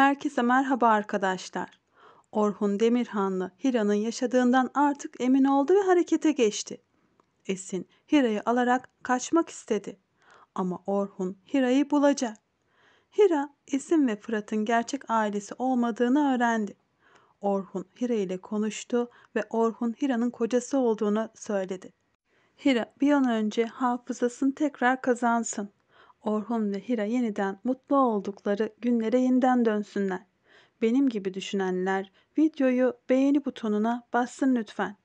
Herkese merhaba arkadaşlar. Orhun Demirhanlı Hira'nın yaşadığından artık emin oldu ve harekete geçti. Esin Hira'yı alarak kaçmak istedi. Ama Orhun Hira'yı bulacak. Hira, Esin ve Fırat'ın gerçek ailesi olmadığını öğrendi. Orhun Hira ile konuştu ve Orhun Hira'nın kocası olduğunu söyledi. Hira bir an önce hafızasını tekrar kazansın. Orhun ve Hira yeniden mutlu oldukları günlere yeniden dönsünler. Benim gibi düşünenler videoyu beğeni butonuna bassın lütfen.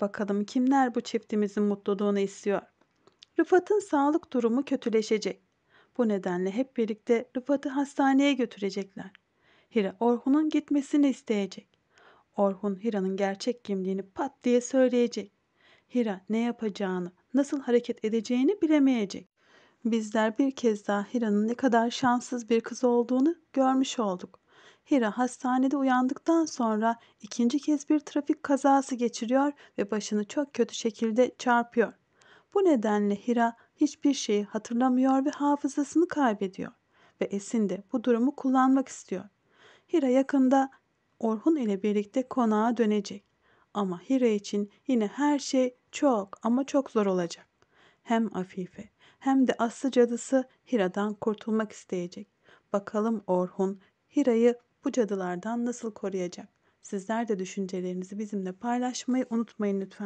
Bakalım kimler bu çiftimizin mutluluğunu istiyor. Rıfat'ın sağlık durumu kötüleşecek. Bu nedenle hep birlikte Rıfat'ı hastaneye götürecekler. Hira Orhun'un gitmesini isteyecek. Orhun Hira'nın gerçek kimliğini pat diye söyleyecek. Hira ne yapacağını, nasıl hareket edeceğini bilemeyecek bizler bir kez daha Hira'nın ne kadar şanssız bir kız olduğunu görmüş olduk. Hira hastanede uyandıktan sonra ikinci kez bir trafik kazası geçiriyor ve başını çok kötü şekilde çarpıyor. Bu nedenle Hira hiçbir şeyi hatırlamıyor ve hafızasını kaybediyor ve Esin de bu durumu kullanmak istiyor. Hira yakında Orhun ile birlikte konağa dönecek. Ama Hira için yine her şey çok ama çok zor olacak. Hem Afife hem de aslı cadısı Hira'dan kurtulmak isteyecek. Bakalım Orhun Hira'yı bu cadılardan nasıl koruyacak? Sizler de düşüncelerinizi bizimle paylaşmayı unutmayın lütfen.